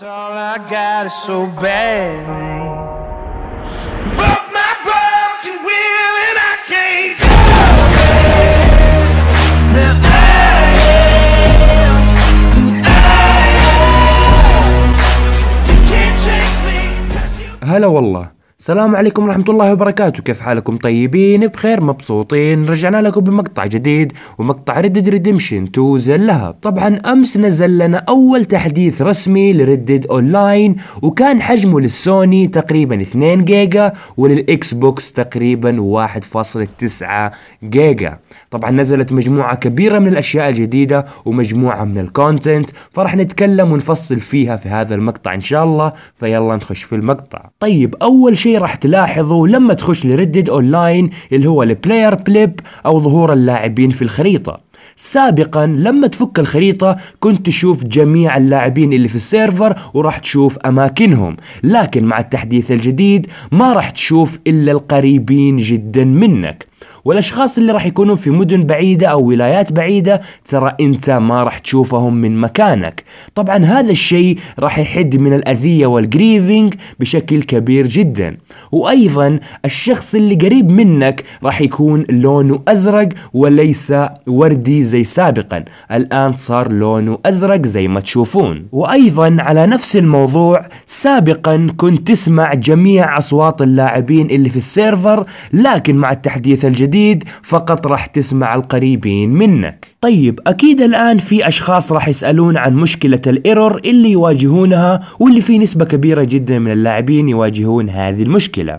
It's all I got is so badly. Broke my broken will and I can't go away. Now I am, I am. You can't chase me. هلا والله السلام عليكم ورحمة الله وبركاته كيف حالكم طيبين بخير مبسوطين رجعنا لكم بمقطع جديد ومقطع ريد ديد ريديمشن 2 زلها طبعا أمس نزل لنا أول تحديث رسمي لردد أونلاين وكان حجمه للسوني تقريبا 2 جيجا وللإكس بوكس تقريبا 1.9 جيجا طبعا نزلت مجموعة كبيرة من الأشياء الجديدة ومجموعة من الكونتنت فرح نتكلم ونفصل فيها في هذا المقطع إن شاء الله فيلا نخش في المقطع طيب أول شيء راح تلاحظه لما تخش لردد اونلاين اللي هو البلاير بليب او ظهور اللاعبين في الخريطه سابقا لما تفك الخريطة كنت تشوف جميع اللاعبين اللي في السيرفر وراح تشوف أماكنهم لكن مع التحديث الجديد ما راح تشوف إلا القريبين جدا منك والاشخاص اللي راح يكونون في مدن بعيده او ولايات بعيده ترى انت ما راح تشوفهم من مكانك طبعا هذا الشيء راح يحد من الاذيه والجريفنج بشكل كبير جدا وايضا الشخص اللي قريب منك راح يكون لونه ازرق وليس وردي زي سابقا الان صار لونه ازرق زي ما تشوفون وايضا على نفس الموضوع سابقا كنت تسمع جميع اصوات اللاعبين اللي في السيرفر لكن مع التحديث الجديد جديد فقط راح تسمع القريبين منك طيب أكيد الآن في أشخاص راح يسألون عن مشكلة الإيرور اللي يواجهونها واللي في نسبة كبيرة جدا من اللاعبين يواجهون هذه المشكلة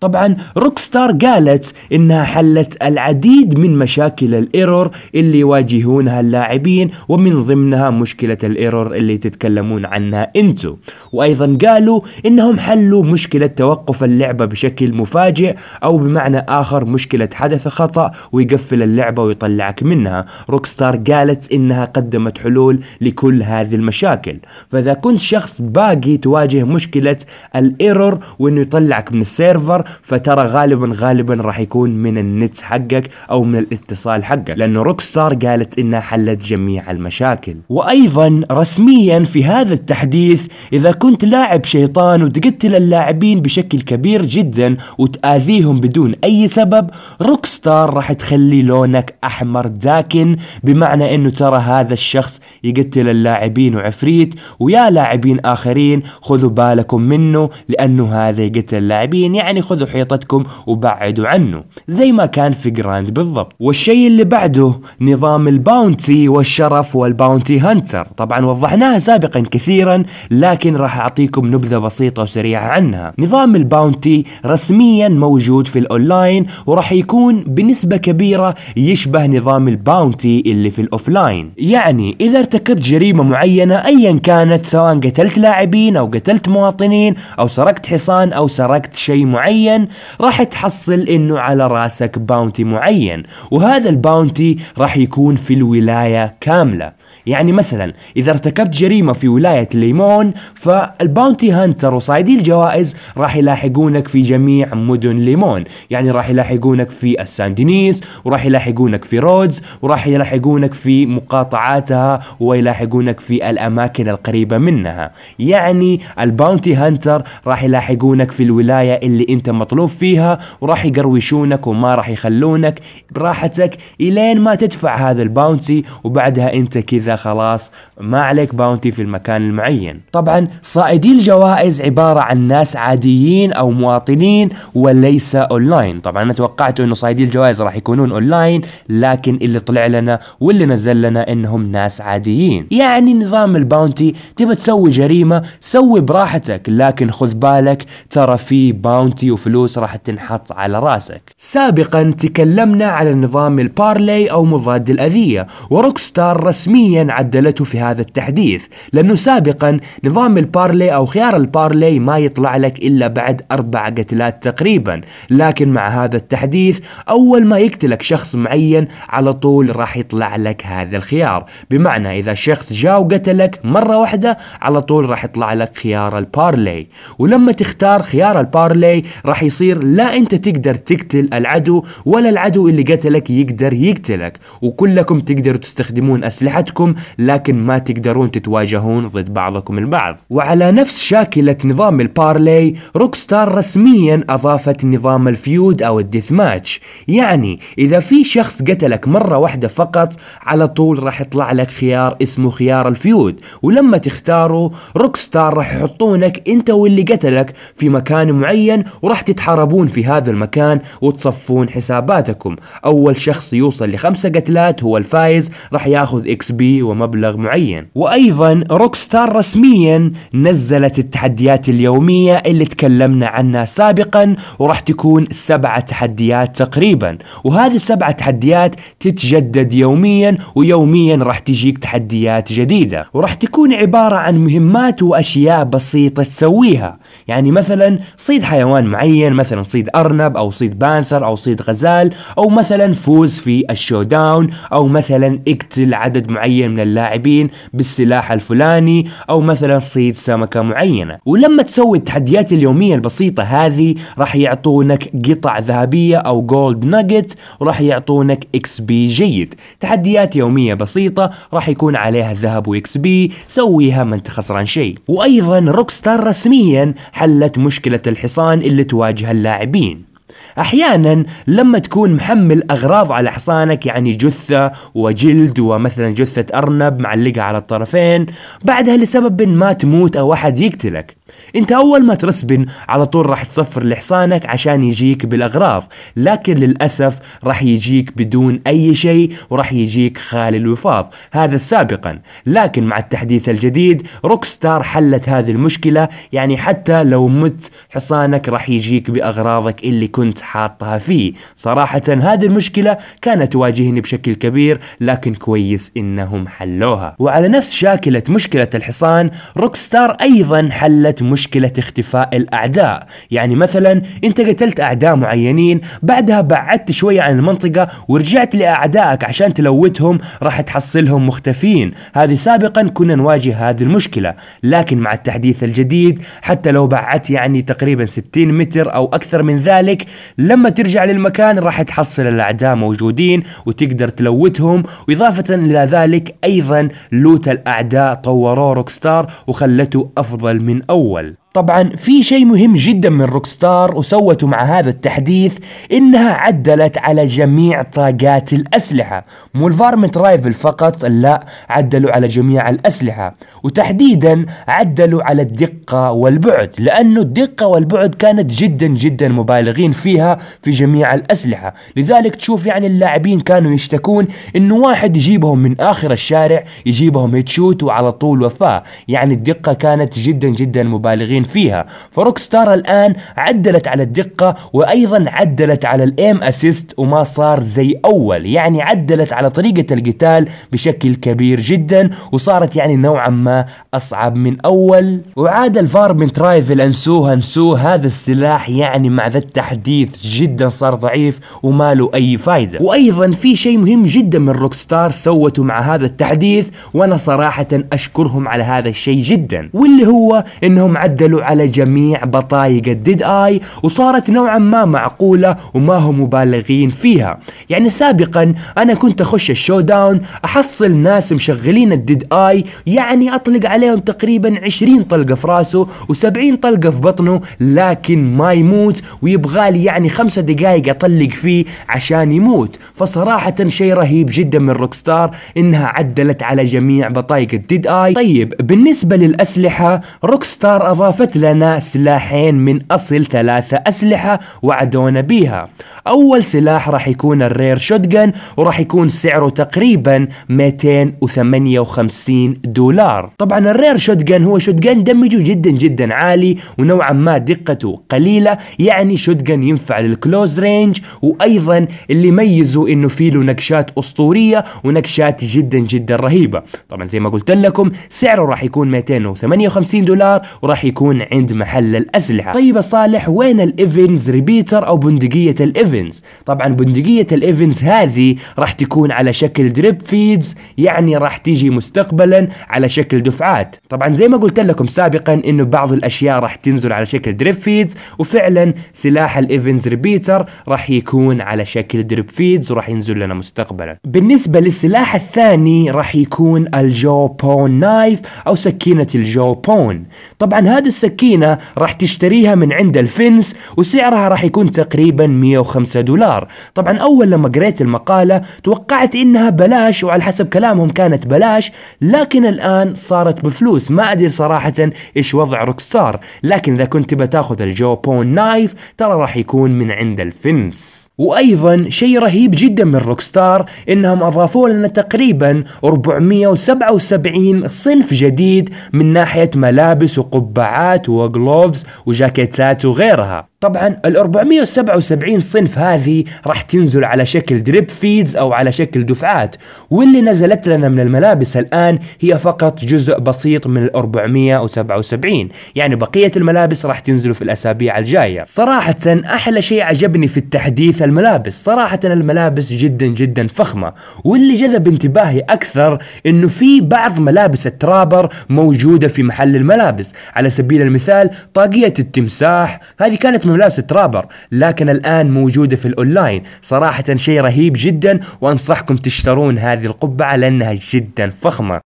طبعا روك ستار قالت انها حلت العديد من مشاكل الايرور اللي يواجهونها اللاعبين ومن ضمنها مشكلة الايرور اللي تتكلمون عنها انتو وايضا قالوا انهم حلوا مشكلة توقف اللعبة بشكل مفاجئ او بمعنى اخر مشكلة حدث خطأ ويقفل اللعبة ويطلعك منها روكستار قالت إنها قدمت حلول لكل هذه المشاكل فإذا كنت شخص باقي تواجه مشكلة الايرور وإنه يطلعك من السيرفر فترى غالبا غالبا راح يكون من النت حقك أو من الاتصال حقك لأنه روكستار قالت إنها حلت جميع المشاكل وأيضا رسميا في هذا التحديث إذا كنت لاعب شيطان وتقتل اللاعبين بشكل كبير جدا وتآذيهم بدون أي سبب روكستار راح تخلي لونك أحمر داكن بمعنى انه ترى هذا الشخص يقتل اللاعبين وعفريت ويا لاعبين اخرين خذوا بالكم منه لانه هذا يقتل اللاعبين يعني خذوا حيطتكم وبعدوا عنه زي ما كان في جراند بالضبط والشيء اللي بعده نظام الباونتي والشرف والباونتي هانتر طبعا وضحناها سابقا كثيرا لكن راح اعطيكم نبذة بسيطة وسريعة عنها نظام الباونتي رسميا موجود في الاونلاين وراح يكون بنسبة كبيرة يشبه نظام الباونتي اللي في الأوفلاين يعني إذا ارتكبت جريمة معينة أيا كانت سواء قتلت لاعبين أو قتلت مواطنين أو سرقت حصان أو سرقت شيء معين راح تحصل إنه على راسك باونتي معين وهذا الباونتي راح يكون في الولاية كاملة يعني مثلا إذا ارتكبت جريمة في ولاية ليمون فالباونتي هانتر وصايدي الجوائز راح يلاحقونك في جميع مدن ليمون يعني راح يلاحقونك في الساندينيس وراح يلاحقونك في رودز وراح يلاحقونك يلاحقونك في مقاطعاتها ويلاحقونك في الأماكن القريبة منها يعني الباونتي هانتر راح يلاحقونك في الولاية اللي انت مطلوب فيها وراح يقروشونك وما راح يخلونك براحتك الين ما تدفع هذا الباونتي وبعدها انت كذا خلاص ما عليك باونتي في المكان المعين طبعا صائدي الجوائز عبارة عن ناس عاديين او مواطنين وليس اونلاين طبعا انا توقعت انه صائدي الجوائز راح يكونون اونلاين لكن اللي طلع لنا واللي نزل لنا انهم ناس عاديين يعني نظام الباونتي تبى تسوي جريمة سوي براحتك لكن خذ بالك ترى في باونتي وفلوس راح تنحط على راسك سابقا تكلمنا على نظام البارلي او مضاد الاذية وروكستار رسميا عدلته في هذا التحديث لانه سابقا نظام البارلي او خيار البارلي ما يطلع لك الا بعد اربع قتلات تقريبا لكن مع هذا التحديث اول ما يقتلك شخص معين على طول راح يطلع لك هذا الخيار بمعنى إذا شخص جاء وقتلك مرة واحدة على طول راح يطلع لك خيار البارلي ولما تختار خيار البارلي راح يصير لا أنت تقدر تقتل العدو ولا العدو اللي قتلك يقدر يقتلك وكلكم تقدروا تستخدمون أسلحتكم لكن ما تقدرون تتواجهون ضد بعضكم البعض وعلى نفس شاكلة نظام البارلي روكستار رسميا أضافت نظام الفيود أو الديث ماتش يعني إذا في شخص قتلك مرة واحدة فقط فقط على طول راح يطلع لك خيار اسمه خيار الفيود ولما تختاره روك ستار راح يحطونك انت واللي قتلك في مكان معين وراح تتحاربون في هذا المكان وتصفون حساباتكم اول شخص يوصل لخمسة قتلات هو الفايز راح ياخذ اكس بي ومبلغ معين وايضا روك ستار رسميا نزلت التحديات اليومية اللي تكلمنا عنها سابقا وراح تكون سبعة تحديات تقريبا وهذه السبعة تحديات تتجدد يوميا ويوميا راح تجيك تحديات جديدة وراح تكون عبارة عن مهمات وأشياء بسيطة تسويها يعني مثلا صيد حيوان معين مثلا صيد أرنب أو صيد بانثر أو صيد غزال أو مثلا فوز في الشوداون أو مثلا اقتل عدد معين من اللاعبين بالسلاح الفلاني أو مثلا صيد سمكة معينة ولما تسوي التحديات اليومية البسيطة هذه راح يعطونك قطع ذهبية أو جولد ناجت وراح يعطونك اكس بي جيد تحديات يومية بسيطة راح يكون عليها الذهب وإكس بي سويها ما انت خسران شيء وأيضا روكستار رسميا حلت مشكلة الحصان اللي تواجه اللاعبين احيانا لما تكون محمل اغراض على حصانك يعني جثه وجلد ومثلا جثه ارنب معلقه على الطرفين بعدها لسبب ما تموت او احد يقتلك انت اول ما ترسبن على طول راح تصفر لحصانك عشان يجيك بالاغراض لكن للاسف راح يجيك بدون اي شيء وراح يجيك خالي الوفاض هذا سابقا لكن مع التحديث الجديد روكستار حلت هذه المشكلة يعني حتى لو مت حصانك راح يجيك باغراضك اللي كنت حاطها فيه صراحة هذه المشكلة كانت تواجهني بشكل كبير لكن كويس انهم حلوها وعلى نفس شاكلة مشكلة الحصان روكستار ايضا حلت مشكلة اختفاء الأعداء يعني مثلا أنت قتلت أعداء معينين بعدها بعدت شوية عن المنطقة ورجعت لأعدائك عشان تلوتهم راح تحصلهم مختفين هذه سابقا كنا نواجه هذه المشكلة لكن مع التحديث الجديد حتى لو بعدت يعني تقريبا 60 متر أو أكثر من ذلك لما ترجع للمكان راح تحصل الأعداء موجودين وتقدر تلوتهم وإضافة إلى ذلك أيضا لوت الأعداء طوروه روكستار وخلته أفضل من أول Well. طبعا في شيء مهم جدا من روكستار وسوته مع هذا التحديث انها عدلت على جميع طاقات الاسلحة مو الفارمنت رايفل فقط لا عدلوا على جميع الاسلحة وتحديدا عدلوا على الدقة والبعد لانه الدقة والبعد كانت جدا جدا مبالغين فيها في جميع الاسلحة لذلك تشوف يعني اللاعبين كانوا يشتكون انه واحد يجيبهم من اخر الشارع يجيبهم هيتشوت وعلى طول وفاة يعني الدقة كانت جدا جدا مبالغين فيها فروك ستار الآن عدلت على الدقة وأيضا عدلت على الام اسيست وما صار زي أول يعني عدلت على طريقة القتال بشكل كبير جدا وصارت يعني نوعا ما أصعب من أول وعاد الفار من ترايفل انسوه انسوه هذا السلاح يعني مع ذا التحديث جدا صار ضعيف وما له أي فايدة وأيضا في شيء مهم جدا من روك ستار سوته مع هذا التحديث وأنا صراحة أشكرهم على هذا الشيء جدا واللي هو إنهم عدلوا اشتغلوا على جميع بطايق الديد اي وصارت نوعا ما معقولة وما هم مبالغين فيها يعني سابقا انا كنت اخش الشو داون احصل ناس مشغلين الديد اي يعني اطلق عليهم تقريبا 20 طلقة في راسه و70 طلقة في بطنه لكن ما يموت ويبغالي يعني خمسة دقايق اطلق فيه عشان يموت فصراحة شيء رهيب جدا من روكستار انها عدلت على جميع بطايق الديد اي طيب بالنسبة للاسلحة روكستار اضافت وصفت لنا سلاحين من أصل ثلاثة أسلحة وعدونا بيها أول سلاح راح يكون الرير شوتجن وراح يكون سعره تقريبا 258 دولار طبعا الرير شوتجن هو شوتجن دمجه جدا جدا عالي ونوعا ما دقته قليلة يعني شوتجن ينفع للكلوز رينج وأيضا اللي يميزه إنه فيه له نكشات أسطورية ونكشات جدا جدا رهيبة طبعا زي ما قلت لكم سعره راح يكون 258 دولار وراح يكون يكون عند محل الأسلحة طيب صالح وين الإيفنز ريبيتر أو بندقية الإيفنز طبعا بندقية الإيفنز هذه راح تكون على شكل دريب فيدز يعني راح تيجي مستقبلا على شكل دفعات طبعا زي ما قلت لكم سابقا انه بعض الاشياء راح تنزل على شكل دريب فيدز وفعلا سلاح الايفنز ريبيتر راح يكون على شكل دريب فيدز وراح ينزل لنا مستقبلا بالنسبه للسلاح الثاني راح يكون الجو بون نايف او سكينه الجو بون طبعا هذا سكينة راح تشتريها من عند الفنس وسعرها راح يكون تقريبا 105 دولار طبعا أول لما قريت المقالة توقعت إنها بلاش وعلى حسب كلامهم كانت بلاش لكن الآن صارت بفلوس ما أدري صراحة إيش وضع روكستار لكن إذا كنت تبى تاخذ الجو بون نايف ترى راح يكون من عند الفنس وايضا شيء رهيب جدا من روكستار انهم اضافوا لنا تقريبا 477 صنف جديد من ناحيه ملابس وقبعات وجلوفز وجاكيتات وغيرها طبعا ال 477 صنف هذه راح تنزل على شكل دريب فيدز او على شكل دفعات واللي نزلت لنا من الملابس الان هي فقط جزء بسيط من ال 477 يعني بقيه الملابس راح تنزل في الاسابيع الجايه صراحه احلى شيء عجبني في التحديث الملابس صراحة الملابس جدا جدا فخمة واللي جذب انتباهي أكثر أنه في بعض ملابس الترابر موجودة في محل الملابس على سبيل المثال طاقية التمساح هذه كانت من ملابس الترابر لكن الآن موجودة في الأونلاين صراحة شيء رهيب جدا وأنصحكم تشترون هذه القبعة لأنها جدا فخمة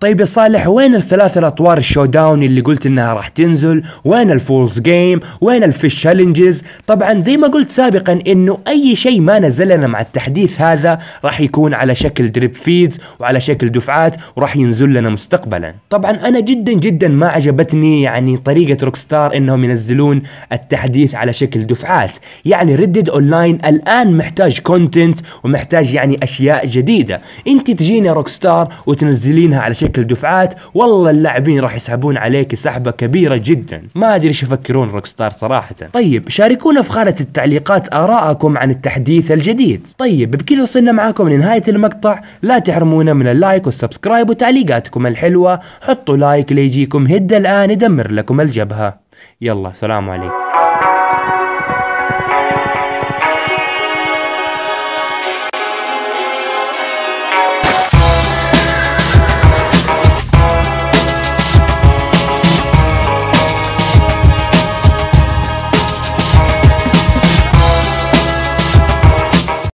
طيب يا صالح وين الثلاث الاطوار الشو داون اللي قلت انها راح تنزل؟ وين الفولز جيم؟ وين الفيش تشالنجز؟ طبعا زي ما قلت سابقا انه اي شيء ما نزل لنا مع التحديث هذا راح يكون على شكل دريب فيدز وعلى شكل دفعات وراح ينزل لنا مستقبلا. طبعا انا جدا جدا ما عجبتني يعني طريقه روكستار انهم ينزلون التحديث على شكل دفعات، يعني ردد اونلاين الان محتاج كونتنت ومحتاج يعني اشياء جديده، انت روك روكستار وتنزلينها على شكل بشكل دفعات والله اللاعبين راح يسحبون عليك سحبه كبيره جدا ما ادري ايش يفكرون روك ستار صراحه طيب شاركونا في خانه التعليقات ارائكم عن التحديث الجديد طيب بكذا وصلنا معاكم لنهايه المقطع لا تحرمونا من اللايك والسبسكرايب وتعليقاتكم الحلوه حطوا لايك ليجيكم هد الان يدمر لكم الجبهه يلا سلام عليكم